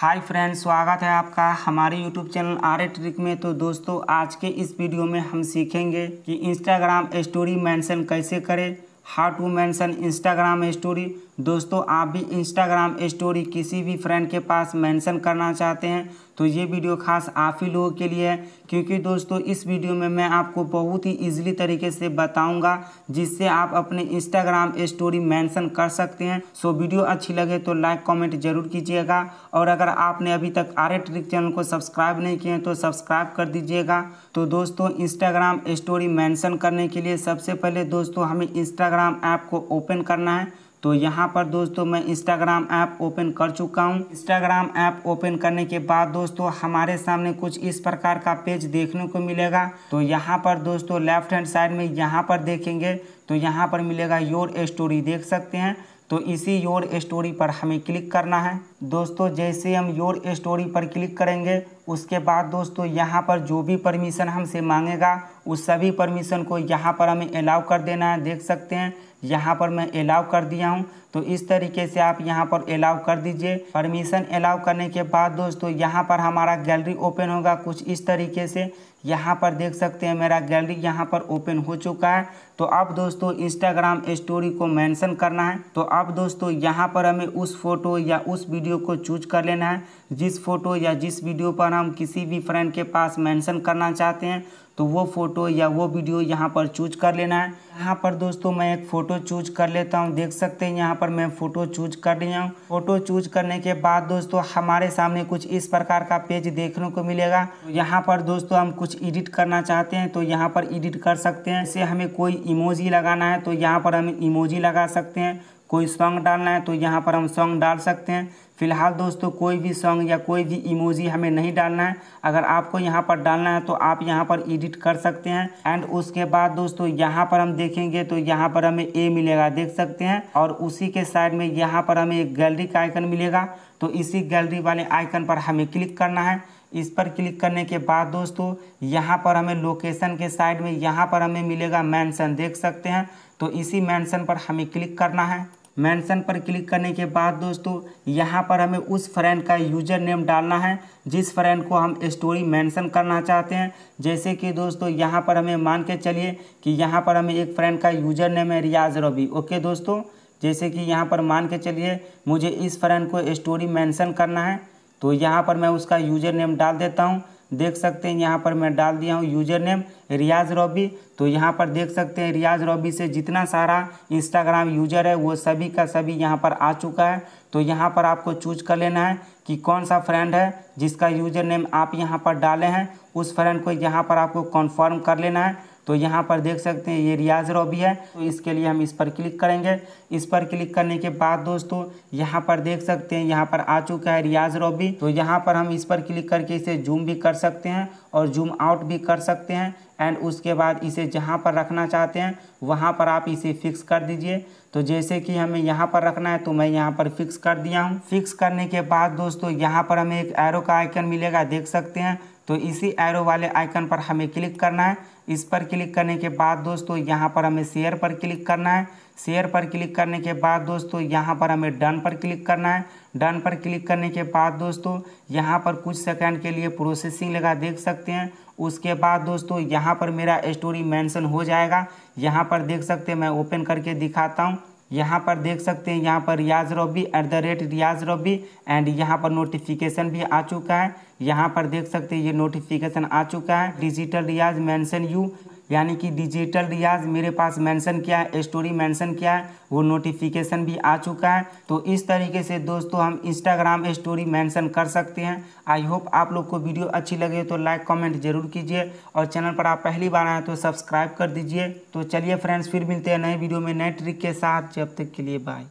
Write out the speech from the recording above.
hi friends स्वागत है आपका हमारे यूट्यूब चैनल आर ट्रिक में तो दोस्तों आज के इस वीडियो में हम सीखेंगे कि इंस्टाग्राम स्टोरी मेंशन कैसे करें how to mention Instagram story दोस्तों आप भी इंस्टाग्राम स्टोरी किसी भी फ्रेंड के पास मेंशन करना चाहते हैं तो ये वीडियो खास आप ही लोगों के लिए है क्योंकि दोस्तों इस वीडियो में मैं आपको बहुत ही इजीली तरीके से बताऊंगा जिससे आप अपने इंस्टाग्राम स्टोरी मेंशन कर सकते हैं सो वीडियो अच्छी लगे तो लाइक कमेंट जरूर कीजिएगा और अगर आपने अभी तक आर ट्रिक चैनल को सब्सक्राइब नहीं किए हैं तो सब्सक्राइब कर दीजिएगा तो दोस्तों इंस्टाग्राम स्टोरी मैंसन करने के लिए सबसे पहले दोस्तों हमें इंस्टाग्राम ऐप को ओपन करना है तो यहाँ पर दोस्तों मैं इंस्टाग्राम ऐप ओपन कर चुका हूँ इंस्टाग्राम ऐप ओपन करने के बाद दोस्तों हमारे सामने कुछ इस प्रकार का पेज देखने को मिलेगा तो यहाँ पर दोस्तों लेफ्ट हैंड साइड में यहाँ पर देखेंगे तो यहाँ पर मिलेगा योर स्टोरी देख सकते हैं तो इसी योर स्टोरी पर हमें क्लिक करना है दोस्तों जैसे हम योर स्टोरी पर क्लिक करेंगे उसके बाद दोस्तों यहाँ पर जो भी परमिशन हमसे मांगेगा उस सभी परमिशन को यहाँ पर हमें अलाउ कर देना है देख सकते हैं यहाँ पर मैं अलाउ कर दिया हूँ तो इस तरीके से आप यहाँ पर अलाउ कर दीजिए परमिशन अलाउ करने के बाद दोस्तों यहाँ पर हमारा गैलरी ओपन होगा कुछ इस तरीके से यहाँ पर देख सकते हैं मेरा गैलरी यहाँ पर ओपन हो चुका है तो अब दोस्तों इंस्टाग्राम स्टोरी को मेंशन करना है तो अब दोस्तों यहाँ पर हमें उस फोटो या उस वीडियो वीडियो को चूज कर लेना है जिस फोटो या जिस वीडियो पर हम किसी भी फ्रेंड के पास मेंशन करना चाहते हैं तो वो फ़ोटो या वो वीडियो यहाँ पर चूज कर लेना है यहाँ पर दोस्तों मैं एक फ़ोटो चूज कर लेता हूँ देख सकते हैं यहाँ पर मैं फ़ोटो चूज कर लिया हूँ फ़ोटो चूज करने के बाद दोस्तों हमारे सामने कुछ इस प्रकार का पेज देखने को मिलेगा तो यहाँ पर दोस्तों हम कुछ एडिट करना चाहते हैं तो यहाँ पर एडिट कर सकते हैं जैसे हमें कोई इमोजी लगाना है तो यहाँ पर हम इमोजी लगा सकते हैं कोई सॉन्ग डालना है तो यहाँ पर हम सॉन्ग डाल सकते हैं फिलहाल दोस्तों कोई भी सॉन्ग या कोई भी इमोजी हमें नहीं डालना है अगर आपको यहाँ पर डालना है तो आप यहाँ पर एडिट कर सकते हैं एंड उसके बाद दोस्तों यहाँ पर हम देखेंगे तो यहाँ पर हमें ए मिलेगा देख सकते हैं और उसी के साइड में यहाँ पर हमें एक गैलरी का आइकन मिलेगा तो इसी गैलरी वाले आइकन पर हमें क्लिक करना है इस पर क्लिक करने के बाद दोस्तों यहाँ पर हमें लोकेशन के साइड में यहाँ पर हमें मिलेगा मैंसन देख सकते हैं तो इसी मैंसन पर हमें क्लिक करना है मेंशन पर क्लिक करने के बाद दोस्तों यहाँ पर हमें उस फ्रेंड का यूजर नेम डालना है जिस फ्रेंड को हम स्टोरी मेंशन करना चाहते हैं जैसे कि दोस्तों यहाँ पर हमें मान के चलिए कि यहाँ पर हमें एक फ्रेंड का यूजर नेम है रियाज रबी ओके दोस्तों जैसे कि यहाँ पर मान के चलिए मुझे इस फ्रेंड को स्टोरी मैंसन करना है तो यहाँ पर मैं उसका यूजर नेम डाल देता हूँ देख सकते हैं यहाँ पर मैं डाल दिया हूँ यूजर नेम रियाज रॉबी तो यहाँ पर देख सकते हैं रियाज रॉबी से जितना सारा इंस्टाग्राम यूजर है वो सभी का सभी यहाँ पर आ चुका है तो यहाँ पर आपको चूज कर लेना है कि कौन सा फ्रेंड है जिसका यूजर नेम आप यहाँ पर डाले हैं उस फ्रेंड को यहाँ पर आपको कन्फर्म कर लेना है तो यहाँ पर देख सकते हैं ये रियाज रॉबी है तो इसके लिए हम इस पर क्लिक करेंगे इस पर क्लिक करने के बाद दोस्तों यहाँ पर देख सकते हैं यहाँ पर आ चुका है रियाज रॉबी तो यहाँ पर हम इस पर क्लिक करके इसे जूम भी कर सकते हैं और जूम आउट भी कर सकते हैं एंड उसके बाद इसे जहाँ पर रखना चाहते हैं वहाँ पर आप इसे फिक्स कर दीजिए तो जैसे कि हमें यहाँ पर रखना है तो मैं यहाँ पर फिक्स कर दिया हूँ फिक्स करने के बाद दोस्तों यहाँ पर हमें एक एरो का आइकन मिलेगा देख सकते हैं तो इसी एरो वाले आइकन पर हमें क्लिक करना है इस पर क्लिक करने के बाद दोस्तों यहाँ पर हमें शेयर पर क्लिक करना है शेयर पर क्लिक करने के बाद दोस्तों यहाँ पर हमें डन पर क्लिक करना है डन पर क्लिक करने के बाद दोस्तों यहाँ पर कुछ सेकंड के लिए प्रोसेसिंग लगा देख सकते हैं उसके बाद दोस्तों यहाँ पर मेरा स्टोरी मेंशन हो जाएगा यहाँ पर देख सकते हैं मैं ओपन करके दिखाता हूँ यहाँ पर देख सकते हैं यहाँ पर Riyaz Robi at the rate Riyaz Robi and यहाँ पर नोटिफिकेशन भी आ चुका है यहाँ पर देख सकते हैं ये नोटिफिकेशन आ चुका है डिजिटल रियाज मेंशन यू यानी कि डिजिटल रियाज मेरे पास मेंशन किया है स्टोरी मेंशन किया है वो नोटिफिकेशन भी आ चुका है तो इस तरीके से दोस्तों हम इंस्टाग्राम स्टोरी मेंशन कर सकते हैं आई होप आप लोग को वीडियो अच्छी लगे तो लाइक कमेंट जरूर कीजिए और चैनल पर आप पहली बार आए तो सब्सक्राइब कर दीजिए तो चलिए फ्रेंड्स फिर मिलते हैं नए वीडियो में नए ट्रिक के साथ जब तक के लिए बाय